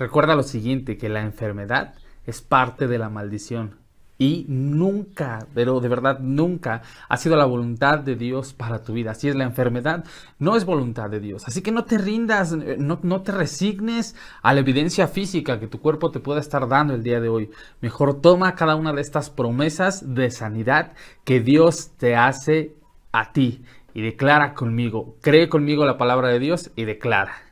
Recuerda lo siguiente, que la enfermedad es parte de la maldición y nunca, pero de verdad nunca ha sido la voluntad de Dios para tu vida. Así es, la enfermedad no es voluntad de Dios. Así que no te rindas, eh, no, te resignes a la evidencia física que tu cuerpo te pueda estar dando el día de hoy. Mejor toma cada una de estas promesas de sanidad que Dios te hace a ti y declara conmigo. Cree conmigo la palabra de Dios y declara.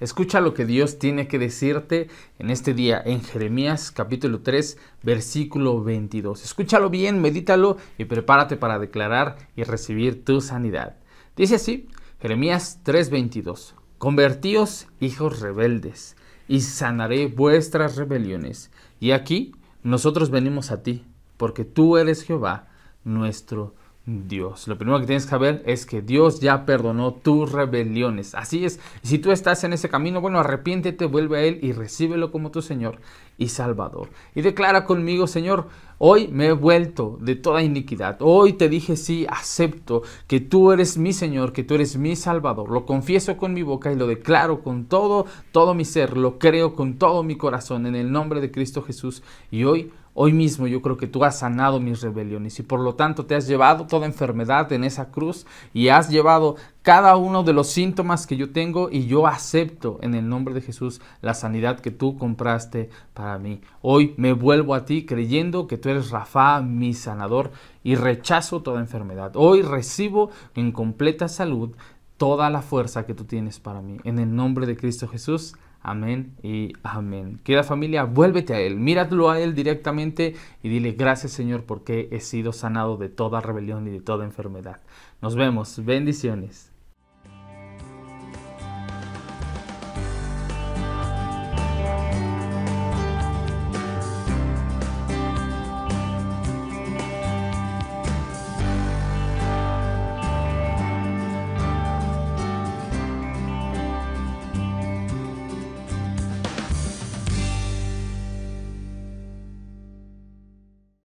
Escucha lo que Dios tiene que decirte en este día, en Jeremías capítulo 3, versículo 22. Escúchalo bien, medítalo y prepárate para declarar y recibir tu sanidad. Dice así, Jeremías 22. Convertíos hijos rebeldes, y sanaré vuestras rebeliones. Y aquí nosotros venimos a ti, porque tú eres Jehová, nuestro Dios Dios. Lo primero que tienes que saber es que Dios ya perdonó tus rebeliones. Así es, si tú estás en ese camino, bueno, arrepiéntete, vuelve a Él y recíbelo como tu Señor y Salvador. Y declara conmigo, Señor, hoy me he vuelto de toda iniquidad. Hoy te dije sí, acepto que tú eres mi Señor, que tú eres mi Salvador. Lo confieso con mi boca y lo declaro con todo, todo mi ser. Lo creo con todo mi corazón en el nombre de Cristo Jesús. Y hoy Hoy mismo yo creo que tú has sanado mis rebeliones y por lo tanto te has llevado toda enfermedad en esa cruz y has llevado cada uno de los síntomas que yo tengo y yo acepto en el nombre de Jesús la sanidad que tú compraste para mí. Hoy me vuelvo a ti creyendo que tú eres Rafa, mi sanador, y rechazo toda enfermedad. Hoy recibo en completa salud toda la fuerza que tú tienes para mí. En el nombre de Cristo Jesús. Amén y amén. Querida familia, vuélvete a Él, míratelo a Él directamente y dile gracias Señor porque he sido sanado de toda rebelión y de toda enfermedad. Nos vemos. Bendiciones.